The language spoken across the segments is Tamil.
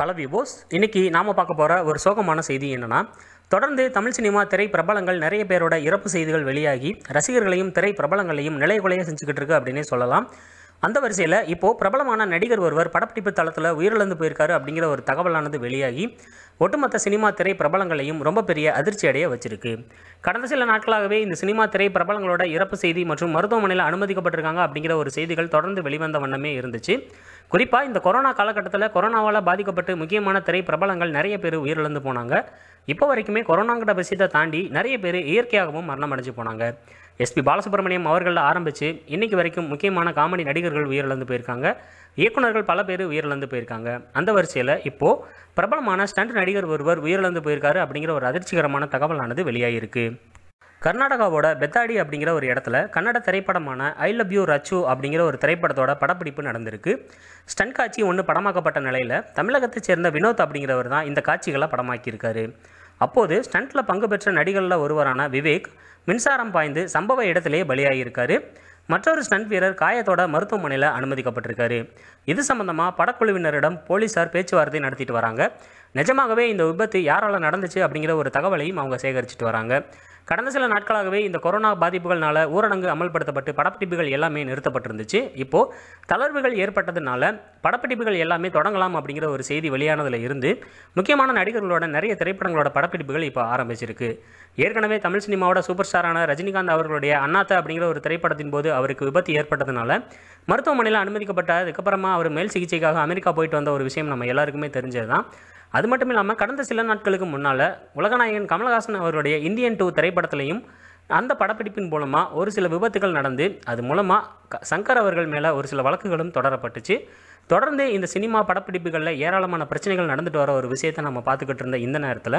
கலவி போஸ் இன்னைக்கு நாம பார்க்க போற ஒரு சோகமான செய்தி என்னென்னா தொடர்ந்து தமிழ் சினிமா திரை பிரபலங்கள் நிறைய பேரோட இறப்பு செய்திகள் வெளியாகி ரசிகர்களையும் திரை பிரபலங்களையும் நிலைகுலைய செஞ்சுக்கிட்டு இருக்கு அப்படின்னே சொல்லலாம் அந்த வரிசையில் இப்போது பிரபலமான நடிகர் ஒருவர் படப்பிடிப்பு தளத்தில் உயிரிழந்து போயிருக்காரு அப்படிங்கிற ஒரு தகவலானது வெளியாகி ஒட்டுமொத்த சினிமா திரை பிரபலங்களையும் ரொம்ப பெரிய அதிர்ச்சி அடைய வச்சிருக்கு கடந்த சில நாட்களாகவே இந்த சினிமா திரை பிரபலங்களோட இறப்பு செய்தி மற்றும் மருத்துவமனையில் அனுமதிக்கப்பட்டிருக்காங்க அப்படிங்கிற ஒரு செய்திகள் தொடர்ந்து வெளிவந்த வண்ணமே இருந்துச்சு குறிப்பாக இந்த கொரோனா காலகட்டத்தில் கொரோனாவால் பாதிக்கப்பட்டு முக்கியமான திரை பிரபலங்கள் நிறைய பேர் உயிரிழந்து போனாங்க இப்போ வரைக்குமே கொரோனாங்கிற விஷயத்தை தாண்டி நிறைய பேர் இயற்கையாகவும் மரணம் அடைஞ்சு போனாங்க எஸ்பி பாலசுப்ரமணியம் அவர்களில் ஆரம்பித்து இன்றைக்கு வரைக்கும் முக்கியமான காமெடி நடிகர்கள் உயிரிழந்து போயிருக்காங்க இயக்குநர்கள் பல பேர் உயிரிழந்து போயிருக்காங்க அந்த வரிசையில் இப்போது பிரபலமான ஸ்டண்ட் நடிகர் ஒருவர் உயிரிழந்து போயிருக்காரு அப்படிங்கிற ஒரு அதிர்ச்சிகரமான தகவலானது வெளியாகிருக்கு கர்நாடகாவோட பெத்தாடி அப்படிங்கிற ஒரு இடத்துல கன்னட திரைப்படமான ஐ லவ் யூ ரச்சு அப்படிங்கிற ஒரு திரைப்படத்தோட படப்பிடிப்பு நடந்திருக்கு ஸ்டன் காட்சி ஒன்று படமாக்கப்பட்ட நிலையில் தமிழகத்தைச் சேர்ந்த வினோத் அப்படிங்கிறவர் தான் இந்த காட்சிகளை படமாக்கியிருக்காரு அப்போது ஸ்டண்ட்டில் பங்கு பெற்ற நடிகர்களில் ஒருவரான விவேக் மின்சாரம் பாய்ந்து சம்பவ இடத்திலேயே பலியாகியிருக்காரு மற்றொரு ஸ்டன்ட் வீரர் காயத்தோட மருத்துவமனையில் அனுமதிக்கப்பட்டிருக்காரு இது சம்பந்தமாக படக்குழுவினரிடம் போலீஸார் பேச்சுவார்த்தை நடத்திட்டு வராங்க நிஜமாகவே இந்த விபத்து யாரால் நடந்துச்சு அப்படிங்கிற ஒரு தகவலையும் அவங்க சேகரிச்சுட்டு வராங்க கடந்த சில நாட்களாகவே இந்த கொரோனா பாதிப்புகள்னால ஊரடங்கு அமல்படுத்தப்பட்டு படப்பிடிப்புகள் எல்லாமே நிறுத்தப்பட்டிருந்துச்சு இப்போது தளர்வுகள் ஏற்பட்டதுனால படப்பிடிப்புகள் எல்லாமே தொடங்கலாம் அப்படிங்கிற ஒரு செய்தி வெளியானதில் இருந்து முக்கியமான நடிகர்களோட நிறைய திரைப்படங்களோட படப்பிடிப்புகள் இப்போ ஆரம்பிச்சிருக்கு ஏற்கனவே தமிழ் சினிமாவோட சூப்பர் ஸ்டாரான ரஜினிகாந்த் அவர்களுடைய அண்ணாத்த அப்படிங்கிற ஒரு திரைப்படத்தின் போது அவருக்கு விபத்து ஏற்பட்டதுனால மருத்துவமனையில் அனுமதிக்கப்பட்ட அதுக்கப்புறமா அவர் மேல் சிகிச்சைக்காக அமெரிக்கா போயிட்டு வந்த ஒரு விஷயம் நம்ம எல்லாருக்குமே தெரிஞ்சது தான் அது மட்டும் இல்லாமல் கடந்த சில நாட்களுக்கு முன்னால் உலகநாயகன் கமலஹாசன் அவருடைய இந்தியன் டூ திரைப்படத்திலையும் அந்த படப்பிடிப்பின் மூலமாக ஒரு சில விபத்துகள் நடந்து அது மூலமாக சங்கர் அவர்கள் மேலே ஒரு சில வழக்குகளும் தொடரப்பட்டுச்சு தொடர்ந்து இந்த சினிமா படப்பிடிப்புகளில் ஏராளமான பிரச்சனைகள் நடந்துட்டு வர ஒரு விஷயத்தை நம்ம பார்த்துக்கிட்டு இருந்த இந்த நேரத்தில்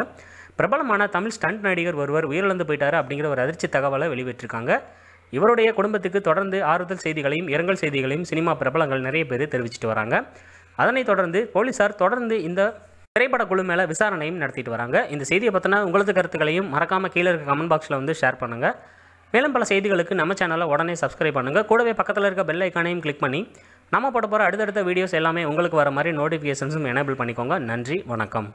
பிரபலமான தமிழ் ஸ்டண்ட் நடிகர் ஒருவர் உயிரிழந்து போயிட்டார் அப்படிங்கிற ஒரு அதிர்ச்சி தகவலை வெளியிட்டிருக்காங்க இவருடைய குடும்பத்துக்கு தொடர்ந்து ஆறுதல் செய்திகளையும் இரங்கல் செய்திகளையும் சினிமா பிரபலங்கள் நிறைய பேர் தெரிவிச்சிட்டு வராங்க அதனைத் தொடர்ந்து போலீசார் தொடர்ந்து இந்த திரைப்பட குழு மேலே விசாரணையும் நடத்திட்டு வராங்க இந்த செய்தியை பற்றினா உங்களது கருத்துக்களையும் மறக்காமல் கீழே இருக்க கமெண்ட் பாக்ஸில் வந்து ஷேர் பண்ணுங்கள் மேலும் பல செய்திகளுக்கு நம்ம சேனலை உடனே சப்ஸ்கிரைப் பண்ணுங்கள் கூடவே பக்கத்தில் இருக்க பெல் ஐக்கானையும் கிளிக் பண்ணி நம்ம போட போகிற அடுத்தடுத்த வீடியோஸ் எல்லாமே உங்களுக்கு வர மாதிரி நோட்டிஃபிகேஷன்ஸும் எனேபிள் பண்ணிக்கோங்க நன்றி வணக்கம்